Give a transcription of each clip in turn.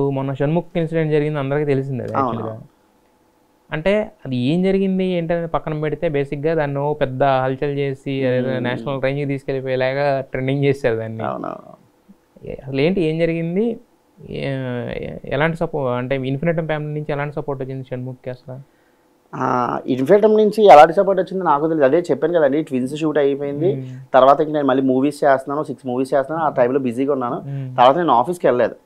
ఇప్పుడు మొన్న షణ్ముఖ్ ఇన్సిడెంట్ జరిగింది అందరికి తెలిసిందే యాక్చువల్గా అంటే అది ఏం జరిగింది ఏంటనేది పక్కన పెడితే బేసిక్గా దాన్ని పెద్ద హల్చల్ చేసి నేషనల్ రేంజ్కి తీసుకెళ్ళిపోయేలాగా ట్రెండింగ్ చేశారు దాన్ని అసలు ఏంటి ఏం జరిగింది ఎలాంటి సపోర్ట్ అంటే ఇన్ఫినిటం ఫ్యామిలీ నుంచి ఎలాంటి సపోర్ట్ వచ్చింది షణ్ముఖ్కి అసలు ఇన్ఫేటం నుంచి ఎలాంటి సపోర్ట్ వచ్చింది నాకు తెలియదు అదే చెప్పాను కదండి ట్విన్స్ షూట్ అయిపోయింది తర్వాత ఇంకా నేను మళ్ళీ మూవీస్ చేస్తున్నాను సిక్స్ మూవీస్ చేస్తున్నాను ఆ టైంలో బిజీగా ఉన్నాను తర్వాత నేను ఆఫీస్కి వెళ్ళలేదు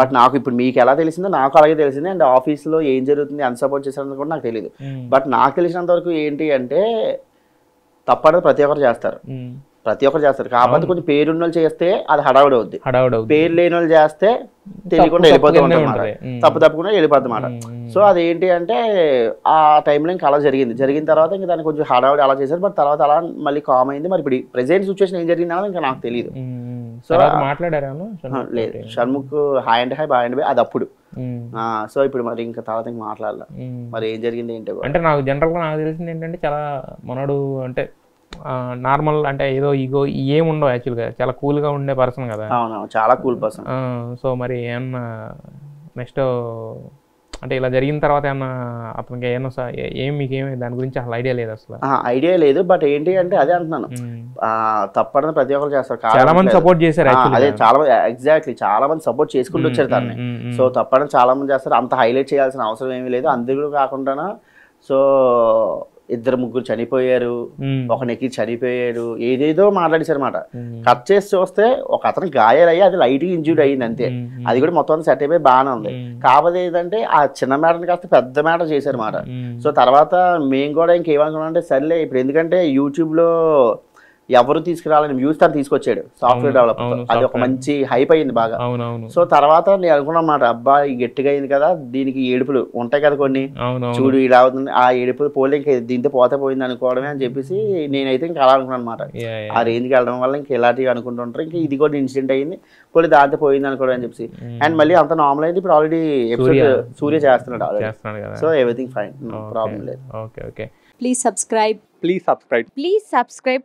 బట్ నాకు ఇప్పుడు మీకు ఎలా తెలిసిందో నాకు అలాగే తెలిసింది అండ్ ఆఫీస్లో ఏం జరుగుతుంది ఎంత సపోర్ట్ చేశారని కూడా నాకు తెలియదు బట్ నాకు తెలిసినంత వరకు ఏంటి అంటే తప్పనేది ప్రతి ఒక్కరు చేస్తారు ప్రతి ఒక్కరు చేస్తారు కాకపోతే కొంచెం పేరున్న వాళ్ళు చేస్తే అది హడావుడి అవుద్ది పేరు లేని వాళ్ళు చేస్తే తెలియకుండా వెళ్ళిపోతుంది తప్పు తప్పకుండా వెళ్ళిపోద్ది అనమాట సో అదేంటి అంటే ఆ టైంలో ఇంకా అలా జరిగింది జరిగిన తర్వాత ఇంకా దాన్ని కొంచెం హడావుడి అలా చేశారు బట్ తర్వాత అలా మళ్ళీ కామ్ అయింది మరి ఇప్పుడు ప్రెసెంట్ సిచ్యువేషన్ ఏం జరిగిందో ఇంకా నాకు తెలియదు సో మాట్లాడారు లేదు Shanmukh hi and hi bye and bye అది అప్పుడు సో ఇప్పుడు మరి ఇంకా తర్వాత ఇంకా మాట్లాడాలి మరి ఏం జరిగింది ఏంటో అంటే నాకు గా నాకు తెలిసింది ఏంటంటే చాలా మనోడు అంటే నార్మల్ అంటే ఏదో ఇగో ఉండవు యాక్చువల్గా చాలా కూల్గా ఉండే పర్సన్ కదా చాలా కూల్ పర్సన్ సో మరి ఏమన్నా నెక్స్ట్ అంటే ఇలా జరిగిన తర్వాత ఏమన్నా అతనికి ఏమన్నా ఏం మీకు ఏమి దాని గురించి అసలు ఐడియా లేదు అసలు ఐడియా లేదు బట్ ఏంటి అంటే అదే అంటున్నాను తప్పడని ప్రతి ఒక్కరు చేస్తారు చాలా మంది సపోర్ట్ చేశారు అదే చాలా మంది ఎగ్జాక్ట్లీ చాలా మంది సపోర్ట్ చేసుకుంటూ వచ్చారు దాన్ని సో తప్పడం చాలా మంది చేస్తారు అంత హైలైట్ చేయాల్సిన అవసరం ఏమీ లేదు అందరూ కాకుండా సో ఇద్దరు ముగ్గురు చనిపోయారు ఒక నెక్కి చనిపోయారు ఏదేదో మాట్లాడేశారనమాట కట్ చేసి చూస్తే ఒక అతను గాయాలయ్యి అది లైట్ ఇంజ్యూరీ అయ్యింది అంతే అది కూడా మొత్తం సెట్ అయిపోయి బాగానే ఉంది కాకపోతే ఏంటంటే ఆ చిన్న మ్యాటర్ని కాస్త పెద్ద మ్యాటర్ చేశారనమాట సో తర్వాత మేము కూడా ఇంకేమనుకున్నాం అంటే సర్లే ఇప్పుడు ఎందుకంటే యూట్యూబ్లో ఎవరు తీసుకురాలని వ్యూస్ తను తీసుకొచ్చాడు సాఫ్ట్వేర్ డెవలప్ అది ఒక మంచి హైప్ అయింది బాగా సో తర్వాత నేను అనుకున్నమాట అబ్బాయి గట్టిగా అయింది కదా దీనికి ఏడుపులు ఉంటాయి కదా కొన్ని చూడు ఇలా అవుతుంది ఆ ఏడుపులు పోలే ఇంకా దీంతో పోతే పోయింది అనుకోవడమే అని చెప్పేసి నేనైతే ఇంకా అలా అనుకున్నాను అనమాట ఆ రేంజ్కి వెళ్ళడం వల్ల ఇంకా ఇలాంటివి అనుకుంటుంటారు ఇంకా ఇది కూడా ఇన్సిడెంట్ అయింది కొన్ని దాంతో పోయింది అనుకోవడం అని చెప్పేసి అండ్ hmm. మళ్ళీ అంత నార్మల్ అయింది ఇప్పుడు ఆల్రెడీ ఎపిసోడ్ సూర్య చేస్తున్నాడు already so everything fine problem లేదు okay okay please subscribe please subscribe please subscribe